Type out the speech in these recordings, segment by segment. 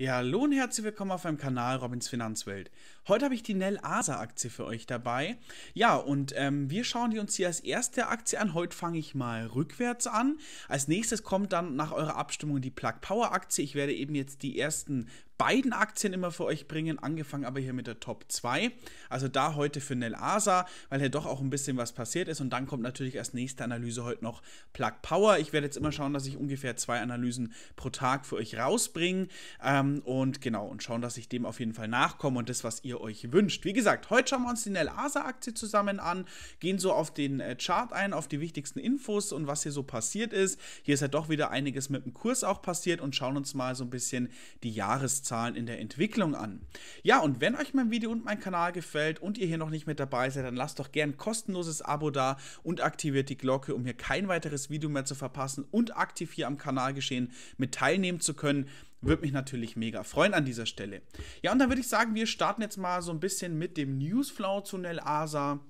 Ja, hallo und herzlich willkommen auf meinem Kanal Robins Finanzwelt. Heute habe ich die Nell Asa Aktie für euch dabei. Ja, und ähm, wir schauen die uns hier als erste Aktie an. Heute fange ich mal rückwärts an. Als nächstes kommt dann nach eurer Abstimmung die Plug Power Aktie. Ich werde eben jetzt die ersten beiden Aktien immer für euch bringen, angefangen aber hier mit der Top 2. Also da heute für Nel Asa, weil hier doch auch ein bisschen was passiert ist. Und dann kommt natürlich als nächste Analyse heute noch Plug Power. Ich werde jetzt immer schauen, dass ich ungefähr zwei Analysen pro Tag für euch rausbringe. Ähm, und genau, und schauen, dass ich dem auf jeden Fall nachkomme und das, was ihr euch wünscht. Wie gesagt, heute schauen wir uns die Nel Asa Aktie zusammen an, gehen so auf den äh, Chart ein, auf die wichtigsten Infos und was hier so passiert ist. Hier ist ja doch wieder einiges mit dem Kurs auch passiert und schauen uns mal so ein bisschen die Jahreszeit Zahlen in der Entwicklung an. Ja, und wenn euch mein Video und mein Kanal gefällt und ihr hier noch nicht mit dabei seid, dann lasst doch gern kostenloses Abo da und aktiviert die Glocke, um hier kein weiteres Video mehr zu verpassen und aktiv hier am Kanal geschehen mit teilnehmen zu können. Würde mich natürlich mega freuen an dieser Stelle. Ja, und dann würde ich sagen, wir starten jetzt mal so ein bisschen mit dem Newsflow zu Nel Asa.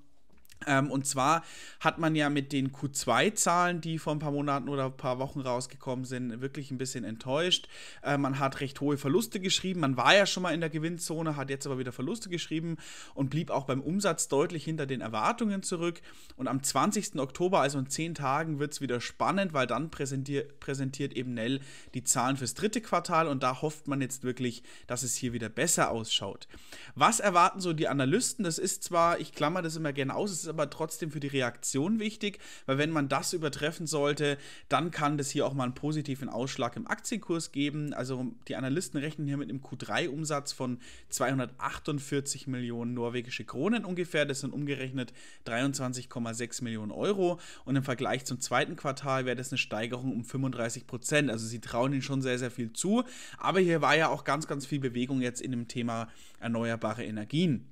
Ähm, und zwar hat man ja mit den Q2-Zahlen, die vor ein paar Monaten oder ein paar Wochen rausgekommen sind, wirklich ein bisschen enttäuscht. Äh, man hat recht hohe Verluste geschrieben. Man war ja schon mal in der Gewinnzone, hat jetzt aber wieder Verluste geschrieben und blieb auch beim Umsatz deutlich hinter den Erwartungen zurück. Und am 20. Oktober, also in zehn Tagen, wird es wieder spannend, weil dann präsentier präsentiert eben Nell die Zahlen fürs dritte Quartal und da hofft man jetzt wirklich, dass es hier wieder besser ausschaut. Was erwarten so die Analysten? Das ist zwar, ich klammer das immer gerne aus, es ist aber trotzdem für die Reaktion wichtig, weil wenn man das übertreffen sollte, dann kann das hier auch mal einen positiven Ausschlag im Aktienkurs geben. Also die Analysten rechnen hier mit einem Q3-Umsatz von 248 Millionen norwegische Kronen ungefähr. Das sind umgerechnet 23,6 Millionen Euro. Und im Vergleich zum zweiten Quartal wäre das eine Steigerung um 35 Prozent. Also sie trauen ihnen schon sehr, sehr viel zu. Aber hier war ja auch ganz, ganz viel Bewegung jetzt in dem Thema erneuerbare Energien.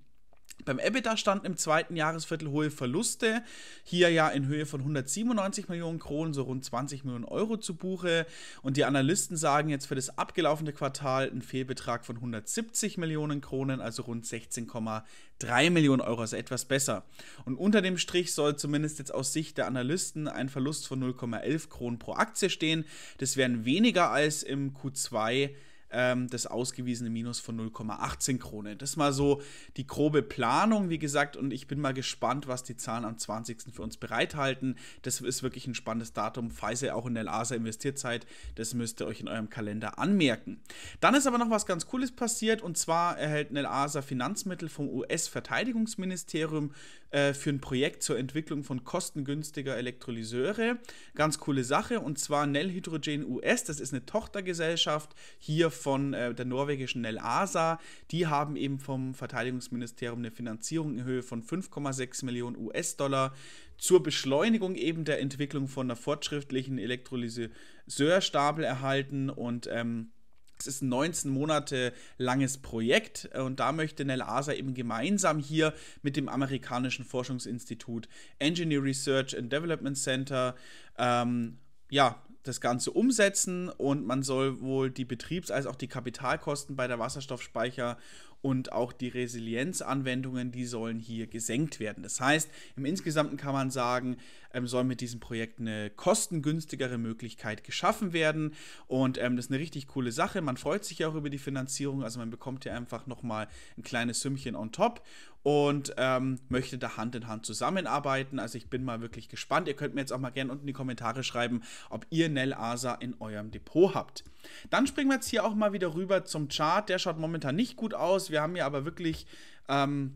Beim EBITDA standen im zweiten Jahresviertel hohe Verluste, hier ja in Höhe von 197 Millionen Kronen, so rund 20 Millionen Euro zu Buche. Und die Analysten sagen jetzt für das abgelaufene Quartal einen Fehlbetrag von 170 Millionen Kronen, also rund 16,3 Millionen Euro, also etwas besser. Und unter dem Strich soll zumindest jetzt aus Sicht der Analysten ein Verlust von 0,11 Kronen pro Aktie stehen. Das wären weniger als im Q2 ähm, das ausgewiesene Minus von 0,18 Krone. Das ist mal so die grobe Planung, wie gesagt, und ich bin mal gespannt, was die Zahlen am 20. für uns bereithalten. Das ist wirklich ein spannendes Datum, falls ihr auch in der LASA investiert seid. Das müsst ihr euch in eurem Kalender anmerken. Dann ist aber noch was ganz Cooles passiert, und zwar erhält NELASA Finanzmittel vom US-Verteidigungsministerium äh, für ein Projekt zur Entwicklung von kostengünstiger Elektrolyseure. Ganz coole Sache, und zwar Nel Hydrogen US, das ist eine Tochtergesellschaft hier von äh, der norwegischen Nel Asa. die haben eben vom Verteidigungsministerium eine Finanzierung in Höhe von 5,6 Millionen US-Dollar zur Beschleunigung eben der Entwicklung von einer fortschrittlichen Elektrolyseurstapel erhalten und ähm, es ist ein 19 Monate langes Projekt und da möchte Nel Asa eben gemeinsam hier mit dem amerikanischen Forschungsinstitut Engineering Research and Development Center ähm, ja, das Ganze umsetzen und man soll wohl die Betriebs- als auch die Kapitalkosten bei der Wasserstoffspeicher- und auch die Resilienzanwendungen, die sollen hier gesenkt werden. Das heißt, im Insgesamten kann man sagen, ähm, soll mit diesem Projekt eine kostengünstigere Möglichkeit geschaffen werden und ähm, das ist eine richtig coole Sache. Man freut sich ja auch über die Finanzierung, also man bekommt hier einfach nochmal ein kleines Sümmchen on top und ähm, möchte da Hand in Hand zusammenarbeiten. Also ich bin mal wirklich gespannt. Ihr könnt mir jetzt auch mal gerne unten in die Kommentare schreiben, ob ihr Nell Asa in eurem Depot habt. Dann springen wir jetzt hier auch mal wieder rüber zum Chart. Der schaut momentan nicht gut aus aus. Wir haben hier aber wirklich. Ähm,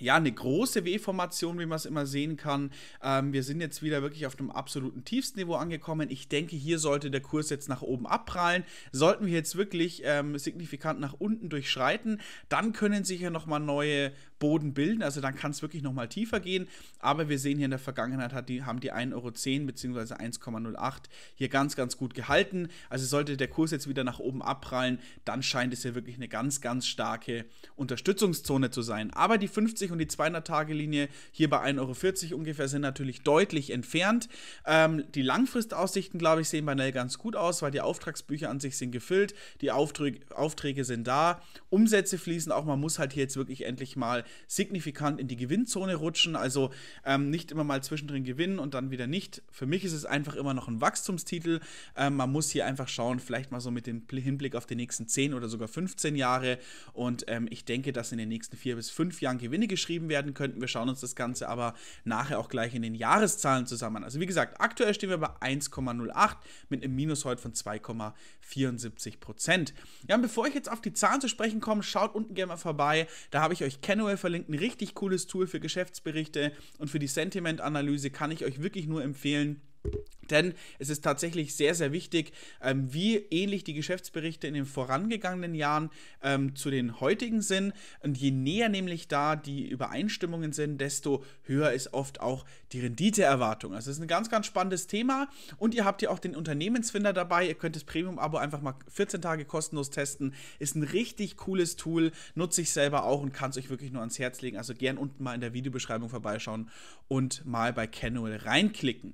ja, eine große W-Formation, wie man es immer sehen kann. Ähm, wir sind jetzt wieder wirklich auf dem absoluten Tiefstniveau angekommen. Ich denke, hier sollte der Kurs jetzt nach oben abprallen. Sollten wir jetzt wirklich ähm, signifikant nach unten durchschreiten, dann können sich ja nochmal neue Boden bilden. Also dann kann es wirklich nochmal tiefer gehen. Aber wir sehen hier in der Vergangenheit hat die, haben die 1,10 Euro bzw. 1,08 hier ganz, ganz gut gehalten. Also sollte der Kurs jetzt wieder nach oben abprallen, dann scheint es hier wirklich eine ganz, ganz starke Unterstützungszone zu sein. Aber die 50 und die 200-Tage-Linie hier bei 1,40 Euro ungefähr sind natürlich deutlich entfernt. Ähm, die Langfristaussichten, glaube ich, sehen bei Nell ganz gut aus, weil die Auftragsbücher an sich sind gefüllt, die Aufträ Aufträge sind da, Umsätze fließen auch, man muss halt hier jetzt wirklich endlich mal signifikant in die Gewinnzone rutschen. Also ähm, nicht immer mal zwischendrin gewinnen und dann wieder nicht. Für mich ist es einfach immer noch ein Wachstumstitel. Ähm, man muss hier einfach schauen, vielleicht mal so mit dem Hinblick auf die nächsten 10 oder sogar 15 Jahre. Und ähm, ich denke, dass in den nächsten 4 bis 5 Jahren Gewinne geschrieben werden könnten. Wir schauen uns das Ganze aber nachher auch gleich in den Jahreszahlen zusammen an. Also wie gesagt, aktuell stehen wir bei 1,08 mit einem Minus heute von 2,74 Prozent. Ja, und bevor ich jetzt auf die Zahlen zu sprechen komme, schaut unten gerne mal vorbei. Da habe ich euch Canway verlinkt, ein richtig cooles Tool für Geschäftsberichte und für die Sentiment-Analyse. kann ich euch wirklich nur empfehlen. Denn es ist tatsächlich sehr, sehr wichtig, ähm, wie ähnlich die Geschäftsberichte in den vorangegangenen Jahren ähm, zu den heutigen sind. Und je näher nämlich da die Übereinstimmungen sind, desto höher ist oft auch die Renditeerwartung. Also es ist ein ganz, ganz spannendes Thema. Und ihr habt ja auch den Unternehmensfinder dabei. Ihr könnt das Premium-Abo einfach mal 14 Tage kostenlos testen. Ist ein richtig cooles Tool. Nutze ich selber auch und kann es euch wirklich nur ans Herz legen. Also gern unten mal in der Videobeschreibung vorbeischauen und mal bei Canuel reinklicken.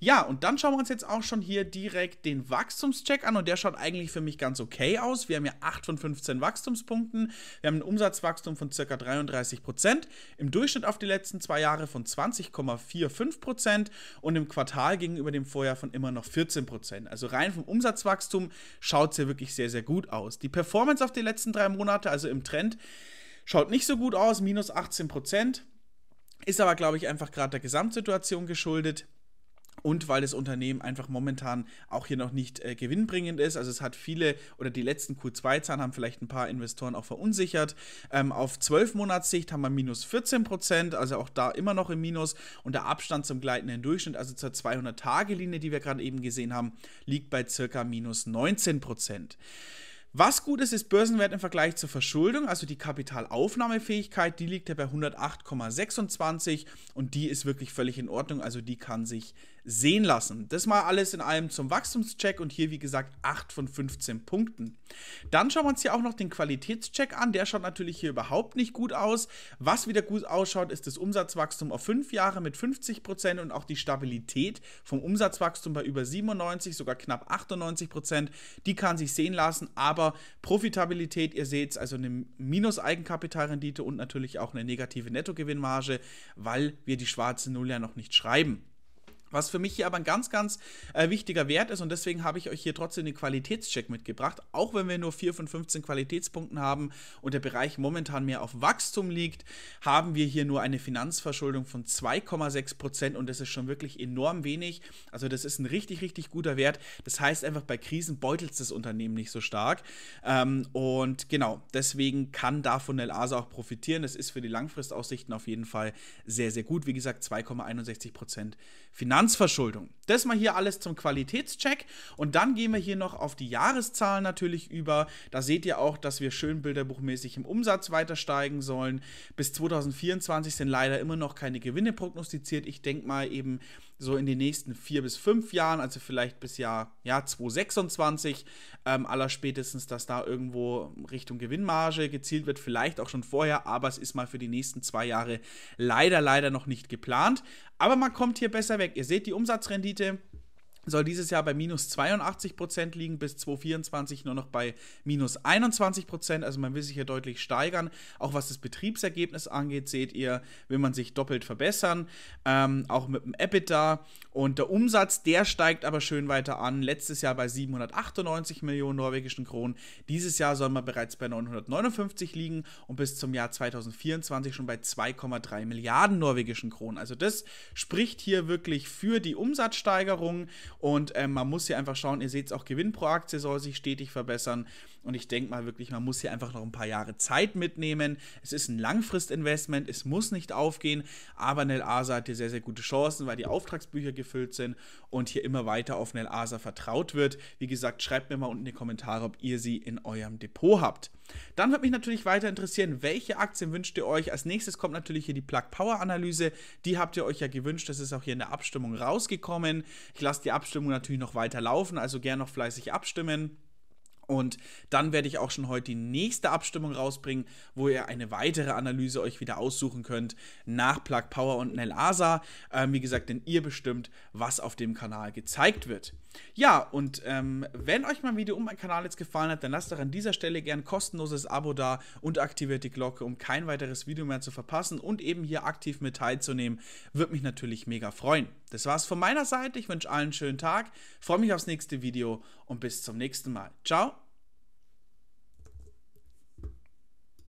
Ja, und dann schauen wir uns jetzt auch schon hier direkt den Wachstumscheck an und der schaut eigentlich für mich ganz okay aus. Wir haben ja 8 von 15 Wachstumspunkten, wir haben ein Umsatzwachstum von ca. 33%, Prozent im Durchschnitt auf die letzten zwei Jahre von 20,45% Prozent und im Quartal gegenüber dem Vorjahr von immer noch 14%. Prozent. Also rein vom Umsatzwachstum schaut es ja wirklich sehr, sehr gut aus. Die Performance auf die letzten drei Monate, also im Trend, schaut nicht so gut aus, minus 18%. Prozent Ist aber, glaube ich, einfach gerade der Gesamtsituation geschuldet. Und weil das Unternehmen einfach momentan auch hier noch nicht äh, gewinnbringend ist. Also es hat viele oder die letzten Q2-Zahlen haben vielleicht ein paar Investoren auch verunsichert. Ähm, auf 12 Monatssicht haben wir minus 14 Prozent, also auch da immer noch im Minus. Und der Abstand zum gleitenden Durchschnitt, also zur 200-Tage-Linie, die wir gerade eben gesehen haben, liegt bei circa minus 19 Prozent. Was gut ist, ist Börsenwert im Vergleich zur Verschuldung, also die Kapitalaufnahmefähigkeit, die liegt ja bei 108,26 und die ist wirklich völlig in Ordnung, also die kann sich sehen lassen. Das mal alles in allem zum Wachstumscheck und hier wie gesagt 8 von 15 Punkten. Dann schauen wir uns hier auch noch den Qualitätscheck an, der schaut natürlich hier überhaupt nicht gut aus. Was wieder gut ausschaut, ist das Umsatzwachstum auf 5 Jahre mit 50% Prozent und auch die Stabilität vom Umsatzwachstum bei über 97, sogar knapp 98%, Prozent. die kann sich sehen lassen, aber aber Profitabilität, ihr seht es, also eine Minus-Eigenkapitalrendite und natürlich auch eine negative Nettogewinnmarge, weil wir die schwarze Null ja noch nicht schreiben. Was für mich hier aber ein ganz, ganz äh, wichtiger Wert ist und deswegen habe ich euch hier trotzdem den Qualitätscheck mitgebracht, auch wenn wir nur 4 von 15 Qualitätspunkten haben und der Bereich momentan mehr auf Wachstum liegt, haben wir hier nur eine Finanzverschuldung von 2,6% Prozent und das ist schon wirklich enorm wenig. Also das ist ein richtig, richtig guter Wert. Das heißt einfach, bei Krisen beutelt es das Unternehmen nicht so stark ähm, und genau, deswegen kann davon LASA auch profitieren. Das ist für die Langfristaussichten auf jeden Fall sehr, sehr gut. Wie gesagt, 2,61% Prozent Finanzverschuldung. Finanzverschuldung. Das mal hier alles zum Qualitätscheck und dann gehen wir hier noch auf die Jahreszahlen natürlich über. Da seht ihr auch, dass wir schön bilderbuchmäßig im Umsatz weiter steigen sollen. Bis 2024 sind leider immer noch keine Gewinne prognostiziert. Ich denke mal eben so in den nächsten vier bis fünf Jahren, also vielleicht bis Jahr ja, 2026, ähm, aller dass da irgendwo Richtung Gewinnmarge gezielt wird, vielleicht auch schon vorher, aber es ist mal für die nächsten zwei Jahre leider, leider noch nicht geplant. Aber man kommt hier besser weg. Ihr seht die Umsatzrendite soll dieses Jahr bei minus 82 Prozent liegen, bis 2024 nur noch bei minus 21 Prozent. Also man will sich hier deutlich steigern. Auch was das Betriebsergebnis angeht, seht ihr, will man sich doppelt verbessern. Ähm, auch mit dem EBITDA und der Umsatz, der steigt aber schön weiter an. Letztes Jahr bei 798 Millionen norwegischen Kronen. Dieses Jahr soll man bereits bei 959 liegen und bis zum Jahr 2024 schon bei 2,3 Milliarden norwegischen Kronen. Also das spricht hier wirklich für die Umsatzsteigerung und ähm, man muss hier einfach schauen, ihr seht es auch, Gewinn pro Aktie soll sich stetig verbessern. Und ich denke mal wirklich, man muss hier einfach noch ein paar Jahre Zeit mitnehmen. Es ist ein Langfristinvestment, es muss nicht aufgehen, aber Nel Asa hat hier sehr, sehr gute Chancen, weil die Auftragsbücher gefüllt sind und hier immer weiter auf Nel Asa vertraut wird. Wie gesagt, schreibt mir mal unten in die Kommentare, ob ihr sie in eurem Depot habt. Dann wird mich natürlich weiter interessieren, welche Aktien wünscht ihr euch? Als nächstes kommt natürlich hier die Plug Power Analyse. Die habt ihr euch ja gewünscht. Das ist auch hier in der Abstimmung rausgekommen. Ich lasse die Abstimmung natürlich noch weiter laufen, also gern noch fleißig abstimmen. Und dann werde ich auch schon heute die nächste Abstimmung rausbringen, wo ihr eine weitere Analyse euch wieder aussuchen könnt nach Plug Power und Nel Asa. Ähm, wie gesagt, denn ihr bestimmt, was auf dem Kanal gezeigt wird. Ja, und ähm, wenn euch mein Video um meinen Kanal jetzt gefallen hat, dann lasst doch an dieser Stelle gern kostenloses Abo da und aktiviert die Glocke, um kein weiteres Video mehr zu verpassen und eben hier aktiv mit teilzunehmen. Würde mich natürlich mega freuen. Das war's von meiner Seite. Ich wünsche allen einen schönen Tag, freue mich aufs nächste Video und bis zum nächsten Mal. Ciao!